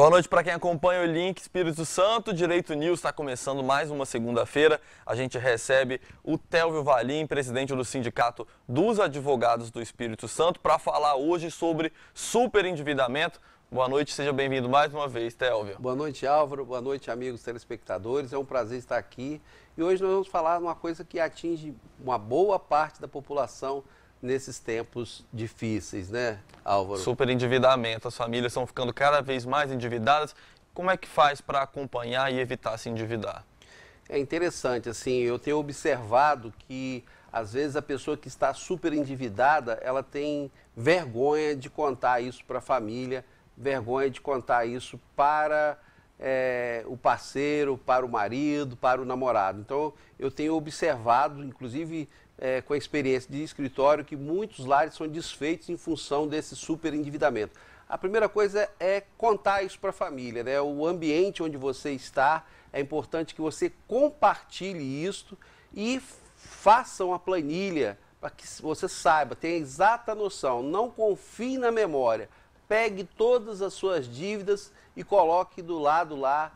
Boa noite para quem acompanha o Link Espírito Santo. Direito News está começando mais uma segunda-feira. A gente recebe o Telvio Valim, presidente do Sindicato dos Advogados do Espírito Santo, para falar hoje sobre superendividamento. Boa noite, seja bem-vindo mais uma vez, Telvio. Boa noite, Álvaro. Boa noite, amigos telespectadores. É um prazer estar aqui. E hoje nós vamos falar de uma coisa que atinge uma boa parte da população nesses tempos difíceis, né, Álvaro? Super endividamento, as famílias estão ficando cada vez mais endividadas. Como é que faz para acompanhar e evitar se endividar? É interessante, assim, eu tenho observado que às vezes a pessoa que está super endividada, ela tem vergonha de contar isso para a família, vergonha de contar isso para é, o parceiro, para o marido, para o namorado. Então, eu tenho observado, inclusive é, com a experiência de escritório que muitos lares são desfeitos em função desse super endividamento. A primeira coisa é contar isso para a família, né? o ambiente onde você está, é importante que você compartilhe isso e faça uma planilha para que você saiba, tenha exata noção, não confie na memória. Pegue todas as suas dívidas e coloque do lado lá.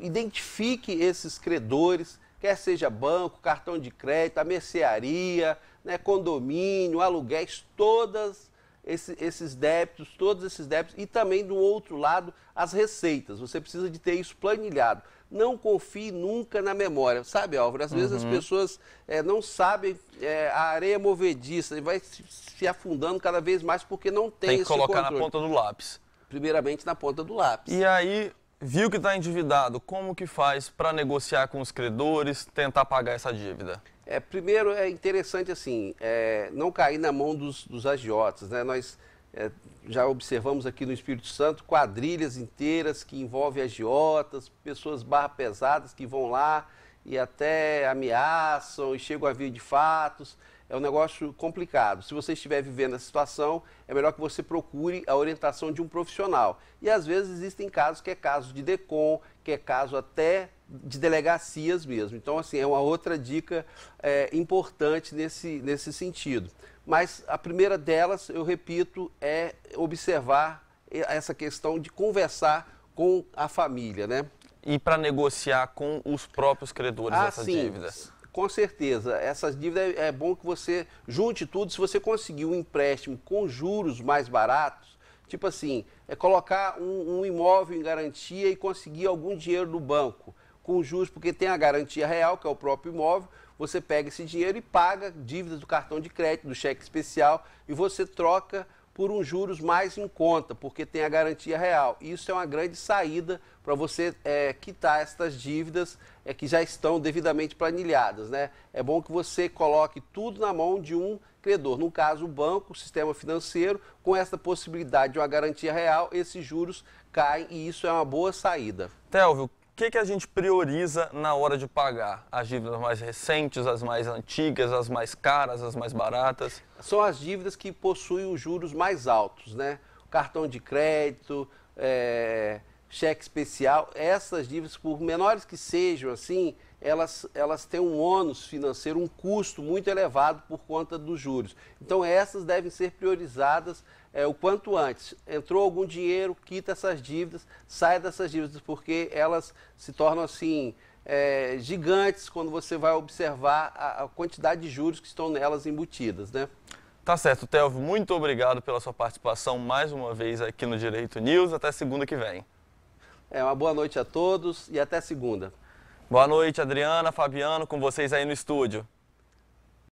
Identifique esses credores, quer seja banco, cartão de crédito, a mercearia, né, condomínio, aluguéis, todos esse, esses débitos, todos esses débitos e também do outro lado as receitas. Você precisa de ter isso planilhado. Não confie nunca na memória. Sabe, Álvaro, às uhum. vezes as uhum. pessoas é, não sabem é, a areia movediça e vai se, se, afundando cada vez mais porque não tem, tem que colocar controle. na ponta do lápis. Primeiramente na ponta do lápis. E aí viu que está endividado, como que faz para negociar com os credores, tentar pagar essa dívida? É, primeiro é interessante assim, é, não cair na mão dos, dos agiotas, né? Nós é, já observamos aqui no Espírito Santo quadrilhas inteiras que envolvem agiotas, pessoas barra pesadas que vão lá e até ameaçam e chegam a vir de fatos é um negócio complicado. Se você estiver vivendo essa situação, é melhor que você procure a orientação de um profissional. E às vezes existem casos que é caso de DECOM, que é caso até de delegacias mesmo. Então, assim, é uma outra dica é, importante nesse, nesse sentido. Mas a primeira delas, eu repito, é observar essa questão de conversar com a família, né? E para negociar com os próprios credores ah, essas sim. dívidas com certeza, essas dívidas é, é bom que você junte tudo. Se você conseguir um empréstimo com juros mais baratos, tipo assim, é colocar um, um imóvel em garantia e conseguir algum dinheiro do banco com juros, porque tem a garantia real, que é o próprio imóvel, você pega esse dinheiro e paga dívidas do cartão de crédito, do cheque especial, e você troca por um juros mais em conta, porque tem a garantia real. Isso é uma grande saída para você é, quitar estas dívidas é, que já estão devidamente planilhadas. Né? É bom que você coloque tudo na mão de um credor, no caso o banco, o sistema financeiro, com essa possibilidade de uma garantia real, esses juros caem e isso é uma boa saída. Telvio, que, que a gente prioriza na hora de pagar? As dívidas mais recentes, as mais antigas, as mais caras, as mais baratas? São as dívidas que possuem os juros mais altos, né? cartão de crédito, é, cheque especial, essas dívidas, por menores que sejam, assim, elas, elas têm um ônus financeiro, um custo muito elevado por conta dos juros. Então, essas devem ser priorizadas é, o quanto antes. Entrou algum dinheiro, quita essas dívidas, sai dessas dívidas, porque elas se tornam, assim, é, gigantes quando você vai observar a, a quantidade de juros que estão nelas embutidas, né? Tá certo, Telvio, muito obrigado pela sua participação mais uma vez aqui no Direito News. Até segunda que vem. É, uma boa noite a todos e até segunda. Boa noite, Adriana, Fabiano, com vocês aí no estúdio.